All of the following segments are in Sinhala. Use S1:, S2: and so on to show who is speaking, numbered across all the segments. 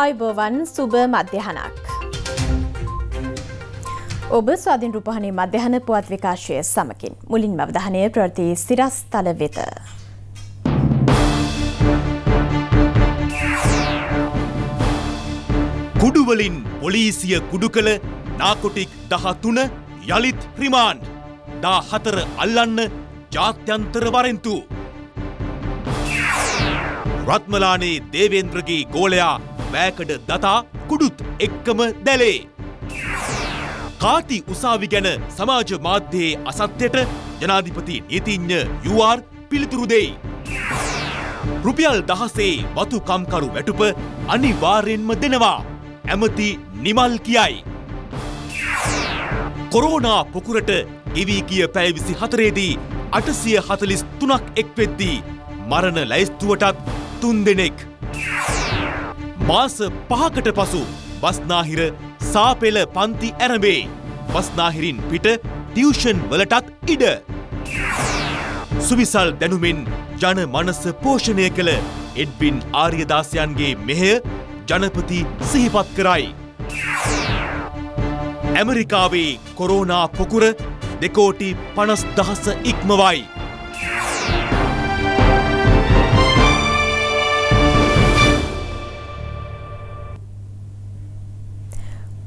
S1: අයිබෝවන් සුභ මධ්‍යහනක්. ඔබ ස්වාධින් රූපහණේ මධ්‍යහන පුවත් විකාශය සමකින් මුලින් මවධහනය ප්‍රති සිරස් තල වෙත.
S2: කුඩුවලින් පොලීසිය කුඩු කළ නාකොටික් දහතුන යළිත් රිමාන්් දා හතර අල්ලන්න ජාත්‍යන්තර වරෙන්තු. රත්මලානේ දේවේන්ද්‍රගේ ගෝලයා වෑකඩ දතා කුඩුත් එක්කම දැලේ. කාටි උසාවි ගැන සමාජ මාධ්‍යයේ අසත්‍යයට ජනාධිපති නීතිඥ යුආර් පිළිතුරු දෙයි. රුපියල් දහසේ වතුකම්කරු වැටුප අනිවාර්යෙන්ම දෙනවා. ඇමති නිමල් කියයි. කොරෝනා පොකුරට එවී කිය පැෑවිසි හතරේදී අටසිය හතලිස් තුනක් එක් වෙද්දී මරණ ලැයිස්තුවටත් තුන් දෙනෙක්. මාස පහකට පසු බස්නාහිර සාපෙල පන්ති ඇරඹේ. බස්නාහිරින් පිට ටියුෂන් වලටත් ඉඩ. සුවිසල් දැනුමෙන් ජන මනස පෝෂණය කළ එඩ්බින් ආර්යදාසයන්ගේ මෙහය ජනපති සිහිපත් කරයි. ඇමරිකාවේ කොරෝනා පොකුර දෙකෝටි පනස් දහස ඉක්මවයි.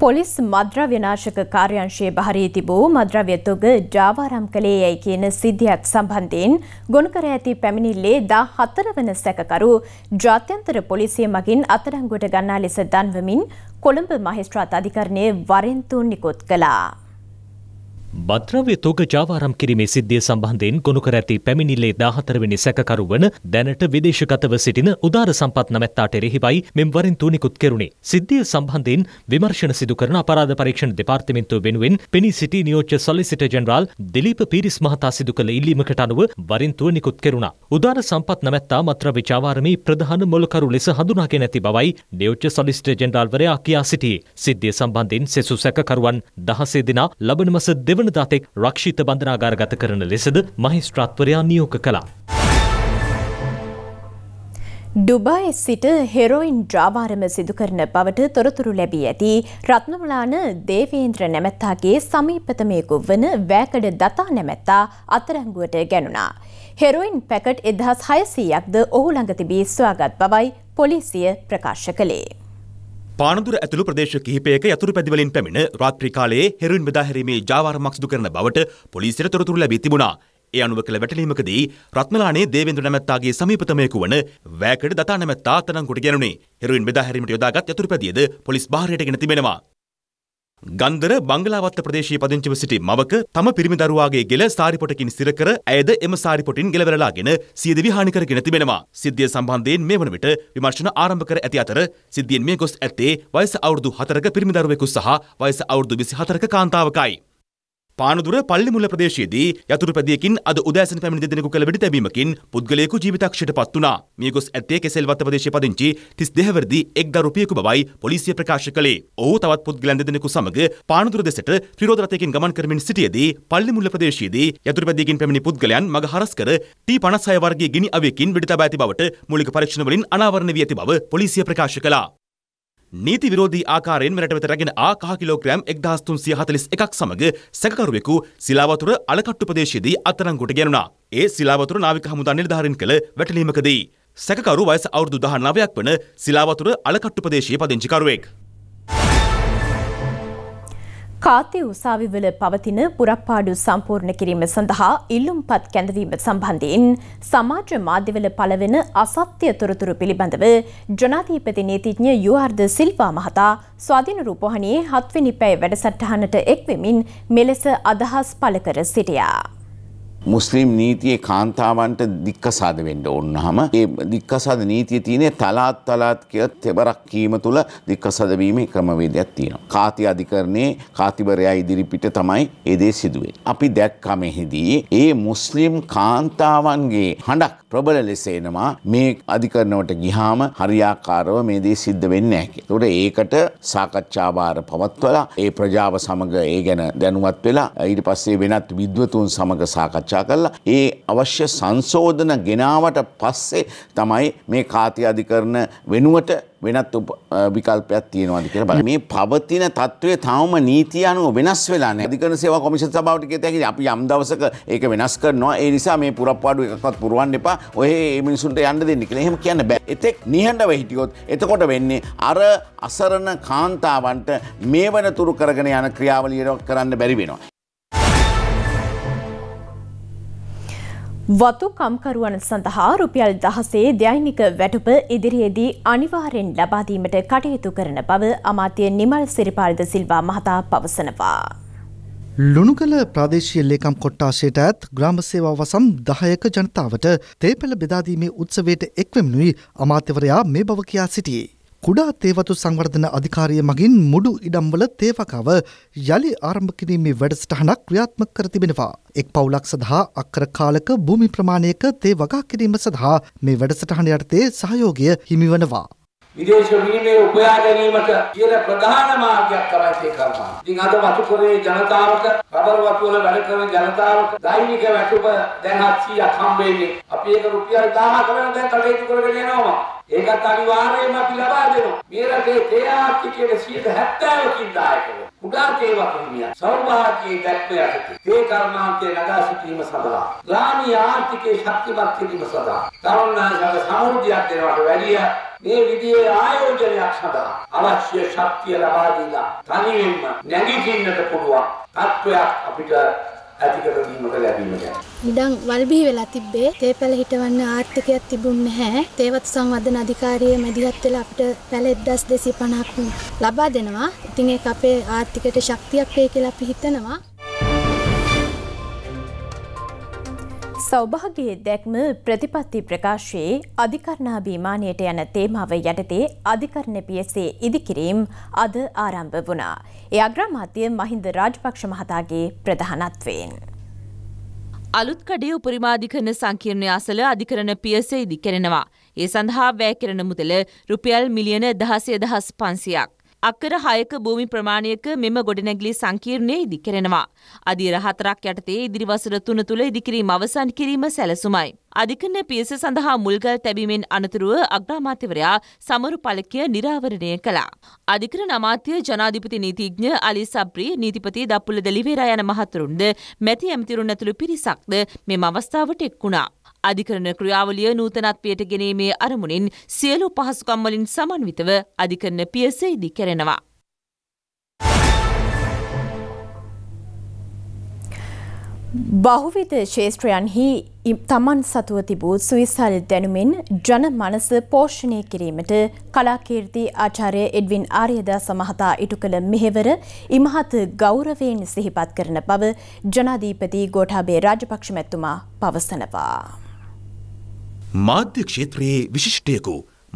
S1: පොලිස් මද්‍රව්‍ය නාශක කාර්යංශයේ බහරී තිබූ මද්‍රව්‍ය තුග ජාවාරම් කළේ යයි කියන සිද්ධියත් සම්බන්ධයෙන් ගොනු කර ඇති පැමිණිල්ලේ 14 වන සැකකරු ජාත්‍යන්තර පොලිසිය මගින් අත්අඩංගුවට ගන්නා ලෙස දන්වමින් කොළඹ මහේස්ත්‍රාත් අධිකරණයේ වරෙන් තුන් නිකුත් කළා.
S3: බද්‍රව්‍ය තොග ජාවාරම් කිරීමේ සිද්ධිය සම්බන්ධයෙන් ගොුණු කර ඇති පැමිණිල්ලේ දාහතරවනි සැකරු වන දැනට විදේශගතව සිටින උදාර සම්පත් නැමැත්තාට එරෙහිවයි මෙම්වරින් තුනිකුත් කෙරුණේ. සිද්ධිය සම්බන්ධයෙන් විමර්ශන සිදු කරන අපරාධ පරීක්ෂණ දෙපාර්තමෙන්න්තුව වෙනුවෙන් පෙනි සිටි නියෝච්ච සොලිසිට ජනරල් දිලීප පිරිස් මහතා සිදු කළ ඉල්ලීමකට අනුව වරින්තුව නිකුත් කෙරුණා. උදාර සම්පත් නැමැත්තා මත්‍රව්‍ය ජාවාරමේ ප්‍රධාන මොලකරු ලෙස හඳුනාගෙන නැති බවයි නියෝච්ච සොලිසිට ජනරල්වරයා කියා සිටියේ. සිද්ධිය සම්බන්ධයෙන් සෙසු සැකකරුවන් දහසේ දෙනා ලබන මස දෙවන දෙවන දතෙක් රක්ෂිත බන්ධනාගාරගත කරන ලෙසද මහිස්ත්‍රාත්වරයා නියෝග කළා.
S1: ඩුබයි සිට හෙරෝයින් ඩ්‍රාභාරම සිදුකරන බවට තොරතුරු ලැබී ඇති රත්නමලාන දේවේන්ද්‍ර නැමැත්තාගේ සමීපතමයකු වන වෑකඩ දතා නැමැත්තා අතරංගුවට ගැනුණා. හෙරෝයින් පැකට් එදහස් හයසීයක්ද ඔහු ළඟතිබී ස්වාගත් බවයි පොලිසිය ප්‍රකාශ කළේ.
S2: පානදුර ඇතුළු ප්‍රදේශ කිහිපයක යතුරු පැදිවලින් පැමිණ රාත්‍රී කාලයේ හෙරුයින් බෙදාහැරීමේ ජාවාරමක් සිදු කරන බවට පොලිසියට තොරතුරු ලැබී තිබුණා. ඒ අනුව කළ වැටලීමකදී රත්මලානේ දේවේන්ද්‍ර නැමැත්තාගේ සමීපතමයෙකු වන වෑකඩ දතා නැමැත්තා අත්අඩංගුවට ගැනුණේ. හෙරුයින් බෙදාහැරීමට යොදාගත් යතුරුපැදියද පොලිස් බාහිරයට ගෙන තිබෙනවා. ගන්දර බංගලාවත්ත ප්‍රදේශයේ පදිංචිව සිටි මවක තම පිරිමි දරුවාගේ ගෙල සාරිපොටකින් සිර කර ඇයද එම සාරිපොටින් ගෙලවරලාගෙන සියදිවි හානි කරගෙන තිබෙනවා. සිද්ධිය සම්බන්ධයෙන් මේ වන විට විමර්ශන ආරම්භ කර ඇති අතර සිද්ධියෙන් මේ ගොස් ඇත්තේ වයස අවුරුදු 4ක පිරිමි දරුවෙකු සහ වයස අවුරුදු 24ක කාන්තාවකයි. පානදුර පල්ලිමුල ප්‍රදේශයේදී යතුරු පැදියකින් අද උදෑසන පැමිණි දෙදෙනෙකු කළ වෙඩි තැබීමකින් පුද්ගලයෙකු ජීවිතක්ෂයට පත් වුණා. මිය ගොස් ඇත්තේ කෙසෙල්වත්ත ප්‍රදේශයේ පදිංචි 32 වරදී එක් දරුපියෙකු බවයි පොලිසිය ප්‍රකාශ කළේ. ඔහු තවත් පුද්ගලයන් දෙදෙනෙකු සමග පානදුර දෙසට ත්‍රිරෝද රථයකින් ගමන් කරමින් සිටියේදී පල්ලිමුල්ල ප්‍රදේශයේදී යතුරු පැදියකින් පැමිණි පුද්ගලයන් මග හරස් කර T56 වර්ගයේ ගිනි අවයකින් වෙඩි තබා ඇති බවට මූලික පරීක්ෂණ වලින් අනාවරණ වී ඇති බව පොලිසිය ප්‍රකාශ කළා. නීති විරෝධී ආකාරයෙන් මෙරට වෙත රැගෙන ආ කහ කිලෝග්‍රෑම් 1341ක් සමග සැකකරුවෙකු සිලාවතුර අලකට්ටු ප්‍රදේශයේදී අත්අඩංගුවට ගැනුණා. ඒ සිලාවතුර නාවික හමුදා නිලධාරීන් කළ වැටලීමකදී සැකකරු වයස අවුරුදු 19ක් වන සිලාවතුර අලකට්ටු ප්‍රදේශයේ පදිංචිකරුවෙක්.
S1: කාතය උසාවිවල පවතින පුරප්පාඩු සම්පූර්ණ කිරීම සඳහා ඉල්ලුම් පත් කැඳවීම සම්බන්ධයෙන් සමාජ මාධ්‍යවල පලවෙන අසත්‍ය තොරතුරු පිළිබඳව ජනාධීපති නීතිඥ යුආර්ද සිල්පා මහතා ස්වාධීන රූපහණයේ හත්වනි පැය වැඩසටහනට එක්වෙමින් මෙලෙස අදහස් පළ කර සිටියා.
S4: මුස්ලිම් නීතියේ කාන්තාවන්ට දික්කසාද වෙන්න ඕනහම ඒ දික්කසාද නීතිය තියෙන්නේ තලාත් තලාත් කියලා තෙබරක් කීම තුල දික්කසාද වීමේ ක්‍රමවේදයක් තියෙනවා. කාති අධිකරණයේ කාතිවරයා ඉදිරිපිට තමයි ඒ දේ සිදුවේ. අපි දැක්කම එහිදී ඒ මුස්ලිම් කාන්තාවන්ගේ හඬක් ප්‍රබල ලෙස එනවා මේ අධිකරණවට ගිහාම හරියාකාරව මේ දේ සිද්ධ වෙන්නේ නැහැ කියලා. ඒකට සාකච්ඡා බාර පවත්වලා ඒ ප්‍රජාව සමග ඒ ගැන දැනුවත් වෙලා ඊට පස්සේ වෙනත් විද්වතුන් සමග සාකච්ඡා කරලා ඒ අවශ්‍ය සංශෝධන ගෙනාවට පස්සේ තමයි මේ කාති අධිකරණ වෙනුවට වෙනත් විකල්පයක් තියෙනවාද කියලා බලන්න. මේ පවතින తත්වයේ තවම නීතිය අනුව වෙනස් වෙලා නැහැ. අධිකරණ සේවා කොමිෂන් සභාවට කියත හැකි අපි යම් දවසක ඒක වෙනස් කරනවා. ඒ නිසා මේ පුරප්පාඩු එකක්වත් පුරවන්න එපා. ඔය මේ මිනිසුන්ට යන්න දෙන්න කියලා එහෙම කියන්න බෑ. එතෙක් නිහඬව හිටියොත් එතකොට වෙන්නේ අර අසරණ කාන්තාවන්ට මේ වනතුරු කරගෙන යන ක්‍රියාවලිය කරන්න බැරි වෙනවා.
S1: වතු කම්කරුවන් සඳහා රුපියල් දහසේ දෛනික වැටුප ඉදිරියේදී අනිවාර්යෙන් ලබාදීමට කටයුතු කරන බව අමාත්‍ය නිමල් සිරිපාලද සිල්වා මහතා පවසනවා.
S3: ලුණුකල ප්‍රදේශය ලේකම් කොට්ටාශයට ඇත් ග්‍රාමසේවා වසම් දහයක ජනතාවට තේපෙළ බෙදාදීමේ උත්සවයට එක්වමනුයි අමාත්‍යවරයා මේ බව කියා සිටියේ. කුඩා තේවතු සංවර්ධන අධිකාරිය මගින් මුඩු ඉඩම්වල තේවකව යළි ආරම්භ කිරීමේ වැඩසටහනක් ක්‍රියාත්මක කර තිබෙනවා. එක් පවුලක් සඳහා අක්කර කාලක භූමි ප්‍රමාණයක තේ වගා කිරීම සඳහා මේ වැඩසටහන යටතේ සහයෝගය හිමිවනවා.
S5: විදේශ විනිමය උපයා ගැනීමට කියන ප්‍රධාන මාර්ගයක් තමයි මේ කරනවා. ඉතින් අද වතුපොලේ ජනතාවට රබර් වතු වල වැඩ කරන ජනතාවට දෛනික වැටුප දැන් 700ක් හම්බ වෙන්නේ. අපි ඒක රුපියල් 1000ක් වෙන දැන් කටයුතු කරගෙන යනවා. ඒකත් අනිවාර්යයෙන්ම අපි ලබා දෙනවා. මේ රටේ තේ ආර්ථිකයේ 70%කින් දායක වෙනවා. උඩා කේවා කිමියා සෞභාග්‍යයේ දැක්ව යටතේ තේ කර්මාන්තයේ නගා සිටීම සඳහා ග්‍රාමීය ආර්ථිකයේ ශක්තිමත් කිරීම සඳහා තරුණයන්ට සමෘද්ධියක් දෙනවට වැඩිය මේ විදිහේ ආයෝජනයක් සඳහා අවශ්‍ය ශක්තිය ලබා දීලා තනියෙන්ම නැගිටින්නට පුළුවන් තත්වයක් අපිට
S1: ඇති කරගීමට ලැබීම ගැන. ඉඩම් වල්බිහි වෙලා තිබ්බේ තේපැළ හිටවන්න ආර්ථිකයක් තිබුණ නැහැ. තේවත් සංවර්ධන අධිකාරිය මැදිහත් වෙලා අපිට පැල 1250ක් ලබා දෙනවා. ඉතින් ඒක අපේ ආර්ථිකයට ශක්තියක් වෙයි කියලා අපි හිතනවා. සෞභාගයේ දැක්ම ප්‍රතිපත්ති ප්‍රකාශයේ අධිකරණා බීමානයට යන තේමාව යටතේ අධිකරණ පියසේ ඉදිකිරීම් අද ආරම්භ වුණා. ඒ අග්‍රාමාත්‍ය මහින්ද රාජපක්ෂ මහතාගේ ප්‍රධානත්වයෙන්. අලුත් කඩේ උපරිමාධිකරණ සංකීර්ණය අසල අධිකරණ පියසේ ඉදිකරෙනවා. ඒ සඳහා වැය කරන මුදල රුපියල් මිලියන දහසය දහස් පන්සියක්. අක්කර හයක භූමි ප්‍රමාණයක මෙම ගොඩනැගිලි සංකීර්ණය ඉදිකරෙනවා. අදියර හතරක් යටතේ ඉදිරි වසර තුන තුළ ඉදිකිරීම අවසන් කිරීම සැලසුමයි. අධිකරණ පියස සඳහා මුල්ගල් තැබීමෙන් අනතුරුව අග්‍රාමාත්‍යවරයා සමරු පලකය නිරාවරණය කළා. අධිකරණ අමාත්‍ය ජනාධිපති නීතිඥ අලි සබ්‍රී නීතිපති දප්පුල දෙලිවේරා යන මහතුරුන්ද මැති ඇමතිරුන් ඇතුළු පිරිසක්ද මෙම අවස්ථාවට එක් වුණා. අධිකරණ ක්‍රියාවලිය නූතනත්වයට ගෙනීමේ අරමුණින් සියලු පහසුකම්වලින් සමන්විතව අධිකරණ පියසේ ඉදි කරනවා. බහුවිත ශේෂත්‍රයන්හි තමන් සතුව තිබූ සුවිසල් දැනුමින් ජන මනස පෝෂණය කිරීමට කලාකීර්ති ආචාරය එඩ්වින් ආර්යදා සමහතා ඉටු කළ මෙහෙවර ඉමහත් ගෞරවයෙන් සිහිපත් කරන බව ජනාධීපති ගෝඨාබේ රාජපක්ෂ මැතිතුමා පවසනවා.
S2: මාධ්‍ය ක්ෂේත්‍රයේ විශිෂ්ටයකු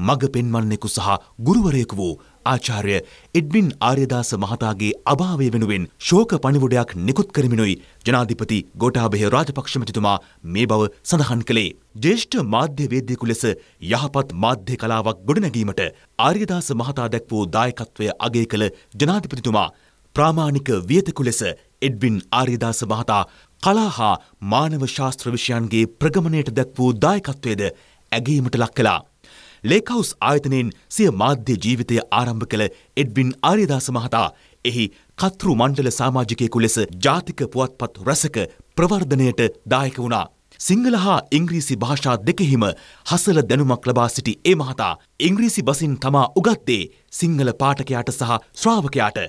S2: මඟ පෙන්වන්නෙකු සහ ගුරුවරයෙකු වූ ආචාර්ය එඩ්මින් ආර්යදාස මහතාගේ අභාවය වෙනුවෙන් ශෝක පණිවුඩයක් නිකුත් කරමිනුයි ජනාධිපති ගෝඨාභය රාජපක්ෂ මැතිතුමා මේ බව සඳහන් කළේ. ජ්‍යෙෂ්ඨ මාධ්‍යවේදියෙකු ලෙස යහපත් මාධ්‍ය කලාවක් ගොඩනැගීමට ආර්යදාස මහතා දැක්වූ දායකත්වය අගය කළ ජනාධිපතිතුමා ප්‍රාමාණික වියතකු ලෙස එඩ්වින් ආරිදාස මහතා කලා හා මානව ශාස්ත්‍ර විෂයන්ගේ ප්‍රගමණයට දැක් වූ දායකත්වයද ඇගීමට ලක් කලා. ලේකවුස් ආයතනයෙන් සිය මාධ්‍ය ජීවිතය ආරම්භ කළ එඩ්වින් ආරිදාස මහතා එහි කතෘ මණ්ඩල සාමාජිකයෙකු ලෙස ජාතික පුවත්පත් රැසක ප්‍රවර්ධනයට දායක වුණා. සිංහල හා ඉංග්‍රීසි භාෂා දෙකෙහිම හසල දැනුමක් ලබා සිටි ඒ මහතා ඉංග්‍රීසි බසින් තමා උගත්තේ සිංහල පාඨකයාට සහ ශ්‍රාවකයාට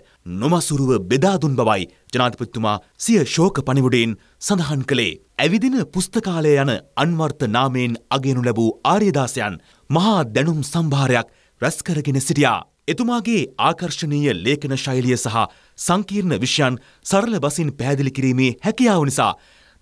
S2: නොමසුරුව බෙදා දුන් බවයි ජනාධිපතිතුමා සිය ශෝක පණිවුඩයෙන් සඳහන් කළේ. ඇවිදින පුස්තකාලය යන අන්වර්ථ නාමයෙන් අගෙනු ලැබූ ආර්යදාසයන් මහා දැනුම් සම්භාරයක් රැස් කරගෙන සිටියා. එතුමාගේ ආකර්ශනීය ලේඛන ශෛලිය සහ සංකීර්ණ විෂයන් සරල බසින් පැහැදිලි කිරීමේ හැකියාව නිසා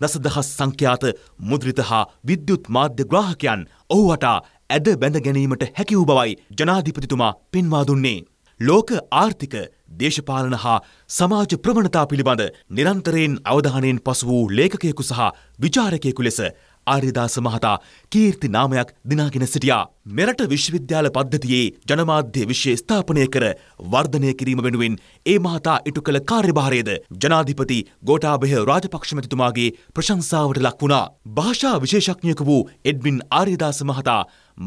S2: දසදහස් සංඛ්‍යාත මුද්‍රිත හා විද්‍යුත් මාධ්‍ය ග්‍රාහකයන් ඔහු හටා ඇද බැඳ ගැනීමට හැකි වූ බවයි ජනාධිපතිතුමා පෙන්වා දුන්නේ. ලෝක ආර්ථික දේශපාලන හා සමාජ ප්‍රවණතා පිළිබඳ නිරන්තරයෙන් අවධානයෙන් පසු වූ ලේඛකයෙකු සහ විචාරකයෙකු ලෙස ආර්යදාස මහතා කීර්ති නාමයක් දිනාගෙන සිටියා. මෙරට විශ්වවිද්‍යාල පද්ධතියේ ජනමාධ්‍ය විෂය ස්ථාපනය කර වර්ධනය කිරීම වෙනුවෙන් ඒ මහතා ඉටු කළ කාර්යභාරයද ජනාධිපති ගෝඨාභය රාජපක්ෂ මැතිතුමාගේ ප්‍රශංසාවට ලක් වුණා. භාෂා විශේෂඥයෙකු වූ එඩ්වින් ආර්යදාස මහතා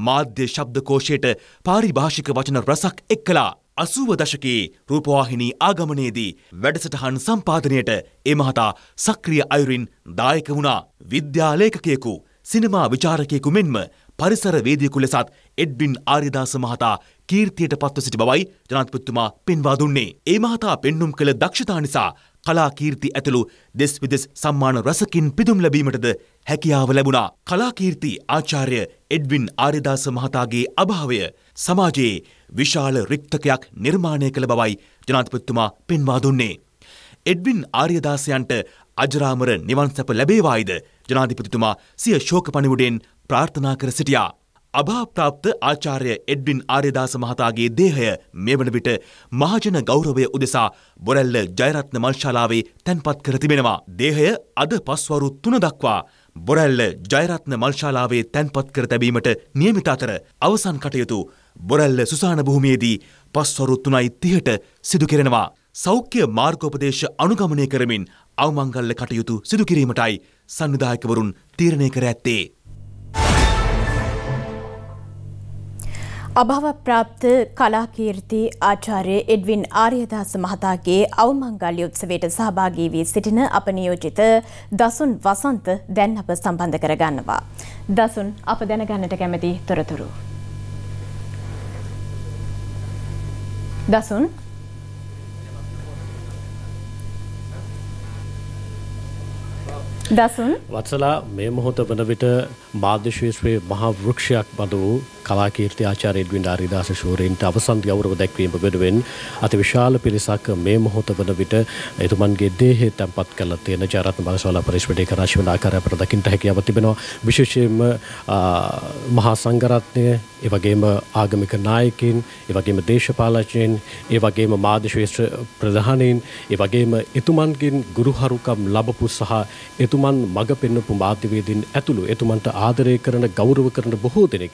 S2: මාධ්‍ය ශබ්දකෝෂයට පාරිභාෂික වචන රසක් එක් කළා. අසුව දශකයේ රූපවාහිනී ආගමනයේදී වැඩසටහන් සම්පාධනයට ඒ මහතා සක්‍රිය අයුරින් දායක වුණා විද්‍යාලේකකයෙකු සිනමා විචාරකයෙකු මෙන්ම පරිසර වේදියකු ලෙසත් එඩ්වින් ආරිදාස මහතා කීර්තියට පත්ව සිටි බවයි ජනාධිපතිතුමා පෙන්වා දුන්නේ. ඒ මහතා පෙන්눔 කළ දක්ෂතා නිසා කලා කීර්ති ඇතුළු දෙස් විදෙස් සම්මාන රසකින් පිදුම් ලැබීමටද හැකියාව ලැබුණා. කලා කීර්ති ආචාර්ය එඩ්වින් ආරිදාස මහතාගේ අභාවය සමාජයේ විශාල රික්තකයක් නිර්මාණය කළ බවයි ජනාධිපතිතුමා පෙන්වා දුන්නේ. එඩ්වින් ආර්යදාසයන්ට අජරාමර නිවන් සැප ලැබේවායිද ජනාධිපතිතුමා සිය ශෝක පණිවුඩෙන් ප්‍රාර්ථනා කර සිටියා. අභාප්‍රාප්ත ආචාර්ය එඩ්වින් ආර්යදාස මහතාගේ දේහය මේ වන විට මහජන ගෞරවය උදෙසා බොරැල්ල ජයරත්න මල්ශාලාවේ තැන්පත් කර තිබෙනවා. දේහය අද පස්වරු තුන දක්වා බොරැල්ල ජයරත්න මල්ශාලාවේ තැන්පත් කර තැබීමට නියමිත අතර අවසන් කටයුතු බොරැල්ල සුසාන භූමියේදී පස්වරු තුනයි තිහට සිදු කෙරෙනවා. සෞඛ්‍ය මාර්ගෝපදේශ අනුගමනය කරමින් අවමංගල්ල කටයුතු සිදුකිරීමටයි සංවිධායකවරුන් තීරණය කර ඇත්තේ.
S1: අභාව ප්‍රාප්ත කලාකීර්ති ආචාර්ය එඩ්වින් ආර්යදාස මහතාගේ අවමංගල්‍ය උත්සවයට සහභාගී වී සිටින අප නියෝජිත දසුන් වසන්ත දැන් අප සම්බන්ධ කරගන්නවා. දසුන් අප දැනගන්නට කැමති තොරතුරු. දසුන් දසුන්
S6: වත්සලා මේ මොහොත වන විට මාධ්‍යශේෂ්‍රයේ මහා වෘක්ෂයක් බඳ වූ කලාකීර්ති ආචාර්ය එඩ්වින් ආරිදාස ශූරීන්ට අවසන් ගෞරව දැක්වීම වෙනුවෙන් අතිවිශාල පිරිසක් මේ මොහොත වන විට එතුමන්ගේ දේහය තැන්පත් කරලා තියෙන ජාරත්න බලසෝලා පරිශ්‍රයේ කරාශිවන ආකාරය අපට දකින්න හැකියාව තිබෙනවා විශේෂයෙන්ම මහා සංඝරත්නය ඒ වගේම ආගමික නායකයින් ඒ වගේම දේශපාලනඥයින් ඒ වගේම මාධ්‍යශේෂ්ඨ ප්‍රධානීන් ඒ වගේම එතුමන්ගෙන් ගුරුහරුකම් ලැබපු සහ එතුමන් මඟ පෙන්වපු මාධ්‍යවේදීන් ඇතුළු එතුමන්ට ආදරය කරන ගෞරව කරන බොහෝ දෙනෙක්.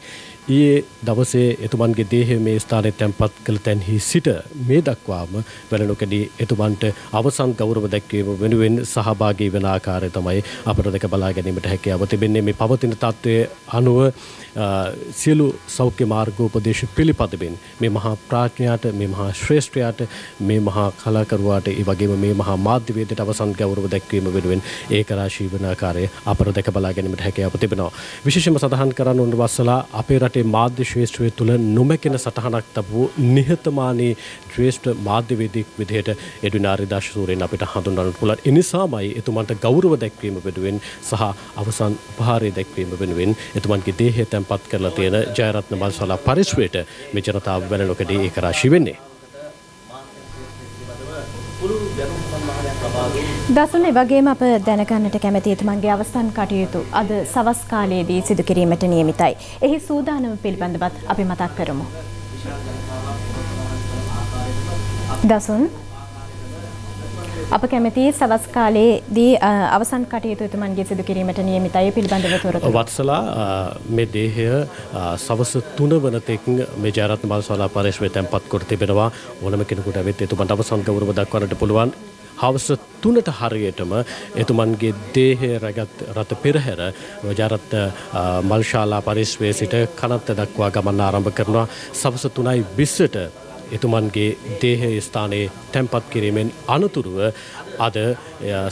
S6: ඒ දවසේ එතුමන්ගේ දේහය මේ ස්ථානය තැන්පත් කළ තැන්හි සිට මේ දක්වාම වැලනොකඩී එතුමන්ට අවසන් ගෞරව දැක්වීම වෙනුවෙන් සහභාගී වෙන ආකාරය තමයි අපට දෙක බලා ගැනීමට හැකියාව තිබෙන්නේ මේ පවතින තත්ත්වය අනුව සියලු සෞඛ්‍ය මාර්ගෝපදේශ පිළිපදමින් මේ මහා ප්‍රාඥයාට මේ මහා ශ්‍රේෂ්ඨයාට මේ මහා කලාකරුවාට ඒ වගේම මේ මහා මාධ්‍යවේදයට අවසන් ගෞරව දැක්වීම වෙනුවෙන් ඒකරාශී වන ආකාරය අපර දැක බලා ගැනීමට හැකියාව තිබෙනවා. විශේෂම සඳහන් කරන්න උන්වස්සලා අපේ රටේ මාධ්‍ය ශේෂ්ත්‍රය තුළ නොමැකෙන සටහනක් තබූ නිහතමානී ශ්‍රේෂ්ඨ මාධ්‍යවේදීක් විදිහට එඩවින් ආරිදාශසූරයෙන් අපිට හඳුන්වන්නට පුළුවන්. ඒ නිසාමයි එතුමන්ට ගෞරව දැක්වීම වෙනුවෙන් සහ අවසන් උපහාරය දැක්වීම වෙනුවෙන් එතුමන්ගේ දේහය තැන්පත් කරලා තියෙන ජයරත්න මල්සලා පරිශ්‍රයට මේ ජනතාව වැළලොකදී ඒක රාශී වෙන්නේ.
S1: දසුනේ වගේම අප දැනගන්නට කැමති එතුමන්ගේ අවසන් කටයුතු අද සවස් කාලයේදී සිදු කිරීමට නියමිතයි. එහි සූදානම පිළිබඳවත් අපි මතක් කරමු. දසුන් අප කැමති සවස් කාලයේදී අවසන් කටයුතු එතුමන්ගේ සිදු කිරීමට නියමිතයි පිළිබඳව තොරතුරු.
S6: වත්සලා මේ දේහය සවස් 3 වනතෙක් මේ ජයරත්න මාල්සලා පරිශ්‍රයෙන් තැන්පත් කර තිබෙනවා. ඕනම කෙනෙකුට ඇවිත් එතුමන්ට අවසන් ගෞරව දක්වන්නට පුළුවන්. හවස තුනට හරියටම එතුමන්ගේ දේහය රැගත් රත පෙරහැර රජරත් මල්ශාලා පරිස්වේ සිට කනත්ත දක්වා ගමන් ආරම්භ කරනවා සවස තුනයි විස්සට එතුමන්ගේ දේහ ස්ථානයේ තැන්පත් කිරීමෙන් අනතුරුව අද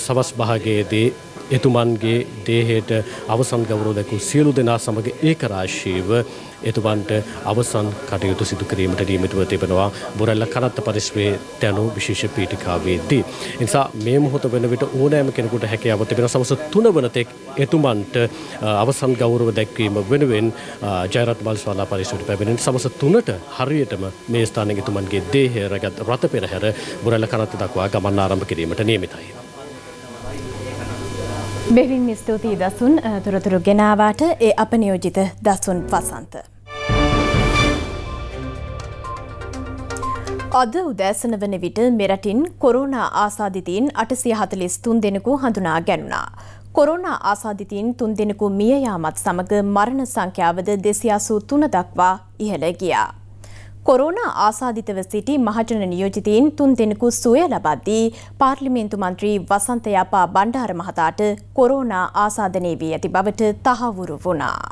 S6: සවස් භාගයේදී එතුමන්ගේ දේහයට අවසන් ගෞරව දැකූ සියලු දෙනා සමග ඒකරාශීව එතුමන්ට අවසන් කටයුතු සිදු කිරීමට නියමිතව තිබෙනවා බොරැල්ල කරත්ත පරිශ්‍රයේ තැනු විශේෂ පීඨිකාවේදී. නිසා මේ මොහොත වෙන විට ඕනෑම කෙනෙකුට හැකියාව තිබෙන සමස තුන වනතෙක් එතුමන්ට අවසන් ගෞරව දැක්වීම වෙනුවෙන් ජයරත් බල්ස්වාලා පරිශ්‍රයට පැමිණෙන සමස තුනට හරියටම මේ ස්ථානයේ එතුමන්ගේ දේහය රැගත් රත පෙරහැර බොරැල්ල කරත්ත දක්වා ගමන් ආරම්භ කිරීමට නියමිතයි.
S1: බෙවින් ස්තුතියි දසුන් තොරතුරු ගෙනාවාට ඒ අප නියෝජිත දසුන් වසන්ත. අද උදෑසන වන විට මෙරටින් කොරුණා ආසාධිතීන් අටසිය හතලිස් තුන් දෙෙනෙකු හඳුනා ගැනුණා. කොරුණා ආසාධිතීන් තුන් දෙෙනෙකු මියයාමත් සමඟ මරණ සංඛ්‍යාවද දෙසියාසූ තුන දක්වා ඉහළ ගියා. කොරුණ ආසාධිතව සිටි මහජන නියෝජිතීන් තුන් දෙනෙකු සුවය ලබද්දී පාර්ලිමේන්තු මන්ත්‍රී වසන්තයාපා බණ්ඩාර මහතාට කොරෝනා ආසාධනය වී ඇති බවට තහවුරු වුණා.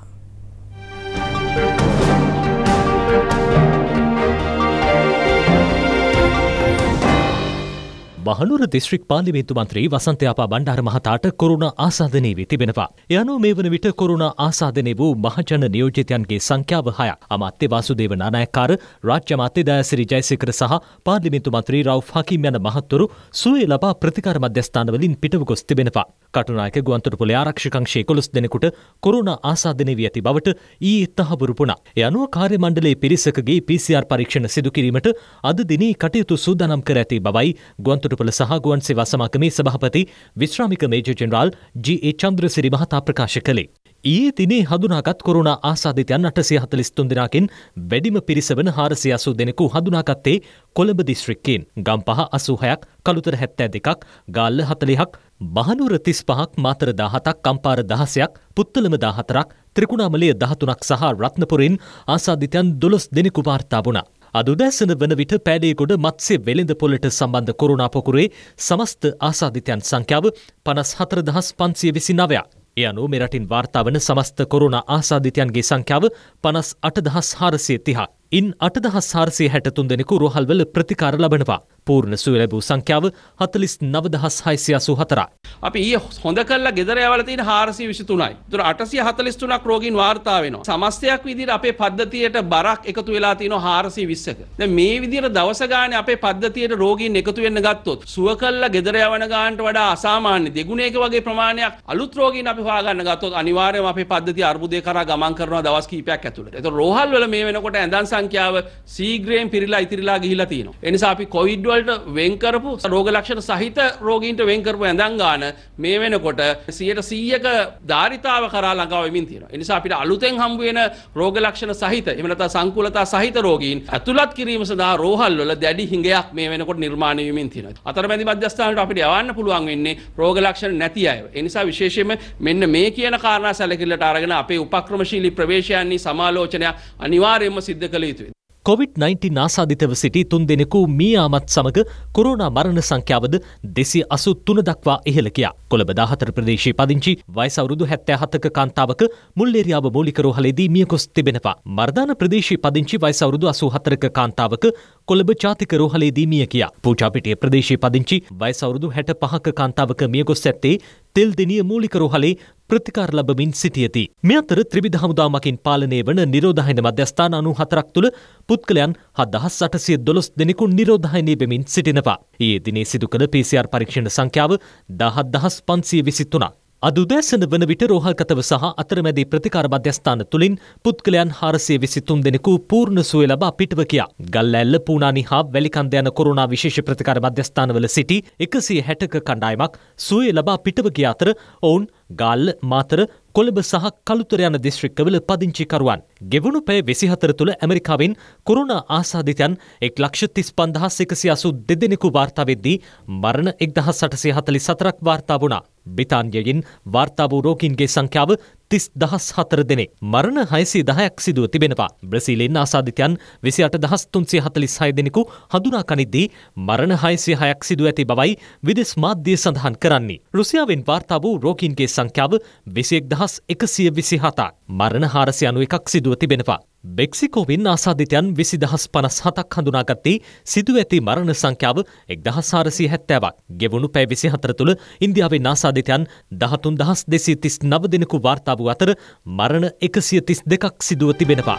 S3: මහනුර දිස්ත්‍රික් පාර්ලිමේන්තු මන්ත්‍රී වසන්ත යපා බණ්ඩාර මහතාට කොරුණ ආසාදනය වී තිබෙනවා. යනු මේ වන විට කොරුණ ආසාදනය වූ මහජන නියෝජිතයන්ගේ සංඛ්‍යාව හයක්. අමාත්‍ය වාසුදේව නානායක්කාර, රාජ්‍ය අමාත්‍ය දයාසිරි ජයසේකර සහ පාර්ලිමේන්තු මන්ත්‍රී රවුෆ් හකීම් යන මහත්වරු සුවේ ලබා ප්‍රතිකාර මධ්‍යස්ථානවලින් පිටව ගොස් තිබෙනවා. කටුනායක ගුවන්තොටුපොළේ ආරක්ෂකංශ 11 දෙනෙකුට කොරුණ ආසාදනය වී ඇති බවට ඊයේ තහවුරු වුණා. ඒ අනුව කාර්ය මණ්ඩලයේ පිරිසකගේ PCR පරීක්ෂණ සිදු කිරීමට අද දිනේ කටයුතු සූදානම් කර ඇති බවයි ගුවන්තොට කොටුපල සහ ගුවන්සේ වසමකමේ සභහපති විශ්‍රාමික මේජ ජෙනරාල් ජී චන්ද්‍රසිරි මහතා ප්‍රකාශ කළේ. ඒ තිනේ හඳුනාගත් කොරුණ ආසාධිතයන් අටසය හතලිස්තුන් දෙනාකින් වැඩිම පිරිස වන හාරසි අසු දෙනෙකු හඳුනාගත්තේ කොළඹ දිස්ශ්‍රික්කෙන් ගම් පහ අසූහයක් කළුතර හැත්තෑ දෙකක් ගාල්ල හතලිහක් බහනුර තිස් පහක් මාතර දාහතක් කම්පාර දහසයක් පුත්තලම දාහතරක් ත්‍රිකුණාමලය දහතුනක් සහ රත්නපුරින් ආසාධිතයන් දොළොස් දෙනෙකු වාර්තා වුණා. අදුදැසන වන විට පෑඩේගොඩ මත්සේ වෙළඳ පොලට සම්බන්ධ කොරුණා පොකුරේ සමස්ත ආසාධිතයන් සංඛ්‍යාව පනස් හතර දහස් පන්සිය විසි නවයක්. එය අනුව මෙරටින් වාර්තාාවන සමස්ත කොරුණ ආසාධිතයන්ගේ සංඛ්‍යාව පනස් අටදහස් හාරසය තිහා. ඉන් අටදහස් හාරසය හැටතුන් දෙෙනෙකු රොහල්වල ප්‍රතිකාර ලබනවා. පූර්ණ සුවලැබූ සංඛ්‍යාව හතලිස් නවදහස් හයිසියසු හතරා.
S5: අපි ඊ හොඳ කල්ලා ගෙදර ඇවල තියෙන 423යි. ඒතර 843ක් රෝගීන් වාර්තා වෙනවා. සමස්තයක් විදිහට අපේ පද්ධතියට බරක් එකතු වෙලා තියෙනවා 420ක. දැන් මේ විදිහට දවස ගානේ අපේ පද්ධතියට රෝගීන් එකතු වෙන්න ගත්තොත් සුව කල්ලා ගෙදර යවන ගානට වඩා අසාමාන්‍ය දෙගුණයක වගේ ප්‍රමාණයක් අලුත් රෝගීන් අපි හොයාගන්න ගත්තොත් අනිවාර්යයෙන්ම අපේ පද්ධතිය අර්බුදය කරා ගමන් කරනවා දවස් කීපයක් ඇතුළත. ඒතර රෝහල් වල මේ වෙනකොට ඇඳන් සංඛ්‍යාව සීග්‍රයෙන් පිරීලා ඉතිරිලා ගිහිලා තියෙනවා. ඒ නිසා අපි කොවිඩ් වලට වෙන් කරපු රෝග ලක්ෂණ සහිත රෝගීන්ට වෙන් කරපු ඇඳන් ගාන ගාන මේ වෙනකොට සියයට සීයක ධාරිතාව කරා ළඟාවමින් තියෙන. එනිසා අපිට අලුතෙන් හම්බුවෙන රෝග ලක්ෂණ සහිත එමනතා සංකූලතා සහිත රෝගීන් ඇතුළත් කිරීම සඳහා රෝහල් වල දැඩි හිඟයක් මේ වෙනකොට නිර්මාණය වෙමින් තියෙනවා. අතරමැදි මධ්‍යස්ථානට අපිට යවන්න පුළුවන් වෙන්නේ රෝග ලක්ෂණ නැති අය. ඒ නිසා විශේෂයෙන්ම මෙන්න මේ කියන කාරණා සැලකිල්ලට අරගෙන අපේ උපක්‍රමශීලී ප්‍රවේශයන්හි සමාලෝචනයක් අනිවාර්යයෙන්ම සිද්ධ කළ යුතුයි.
S3: කොවිD-19 ආසාධිතව සිටි තුන් දෙනෙකු මී ආමත් සමග කොරෝනා මරණ සංඛ්‍යාවද දෙසි අසු තුන දක්වා ඉහළ ගියා. කොළඹ දාහතර ප්‍රදේශයේ පදිංචි වයස අවුරුදු 77ක කාන්තාවක මුල්ලේරියාව මූලික රෝහලේදී මියගොස් තිබෙනවා. මර්දාන ප්‍රදේශයේ පදිංචි වයස අවුරුදු 84ක කාන්තාවක කොළඹ ජාතික රෝහලේදී මිය ගියා. පූජාපිටිය ප්‍රදේශයේ පදිංචි වයස අවුරුදු 65ක කාන්තාවක මියගොස් ඇත්තේ තෙල්දෙනිය මූලික රෝහලේ ප්‍රතිකාර ලබමින් සිටියති. මේ අතර ත්‍රිවිධ හමුදාමකින් පාලනය වන නිරෝධායන මධ්‍යස්ථාන අනු හතරක් තුළ පුද්ගලයන් හදහස් අටසිය දොළොස් දෙනෙකු නිරෝධායනය වෙමින් සිටිනවා. ඒ දිනේ සිදු කළ PCR පරීක්ෂණ සංඛ්‍යාව දහත් දහස් පන්සිය විසිත්තුනක්. අද උදෑසන වන විට රෝහල් කතව සහ අතරමැදි ප්‍රතිකාර මධ්‍යස්ථාන තුළින් පුද්ගලයන් හාරසිය විසිතුන් දෙනෙකු පූර්ණ සුවය ලබා පිටව කියා. ගල් ඇල්ල පූනානි හා වැලිකන්ද යන කොරුණා විශේෂ ප්‍රතිකාර මධ්‍යස්ථානවල සිටි එකසිය හැටක කණ්ඩායමක් සුවය ලබා පිටව ගිය අතර ඔවුන් ගල්ල මාතර කොළඹ සහ කළුතර යන දිස්ත්‍රික්කවල පදිංචිකරුවන් ගෙවුණු පැය 24 තුළ ඇමරිකාවෙන් කොරෝනා ආසාදිතයන් 135180 දෙදෙනෙකු වාර්තා වෙද්දී මරණ 1844ක් වාර්තා වුණා. බ්‍රිතාන්‍යයෙන් වාර්තා වූ රෝගීන්ගේ සංඛ්‍යාව තිස් දහස් හතර දෙනෙක් මරණ හයසේ දහයක් සිදුව තිබෙනවා. බ්‍රසීලෙන් ආසාධිතයන් විසි අට දහස් තුන්සේ හතලිස් හය දෙනෙකු හඳුනා කනිද්දී මරණ හයසේ හයක් සිදුව ඇති බවයි විදෙස් මාධ්‍යය සඳහන් කරන්නේ. රුසියාවෙන් වාර්තා වූ රෝකීන්ගේ සංඛ්‍යාව විසියෙක් දහස් එකසිය විසි හතා මරණ හාරසි අනුව එකක් සිදුව තිබෙනවා. බෙක්සිකෝවින් ආසාධිතයන් විසි දහස් පනස් හතක් හඳුනාගත්තේ සිදු ඇති මරණ සංඛ්‍යාව එක් දහසාරසී හැත්තෑවක් ගෙවුණු පැවිසි හතර තුළ ඉන්දියාවේ නාසාධිතයන් දහතුන් දහස් දෙසී තිස් නව දෙනෙකු වාර්තාාව අතර මරණ එකසිය තිස් දෙකක් සිදුව තිබෙනවා.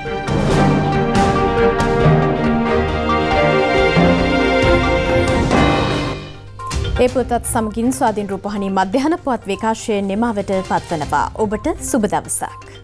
S1: ඒ පුතත් සමගින් ස්වාධීන් රූපහණි මධ්‍යහන පුවත් විකාශය නිමාවට පත්වනවා ඔබට සුබදවසක්.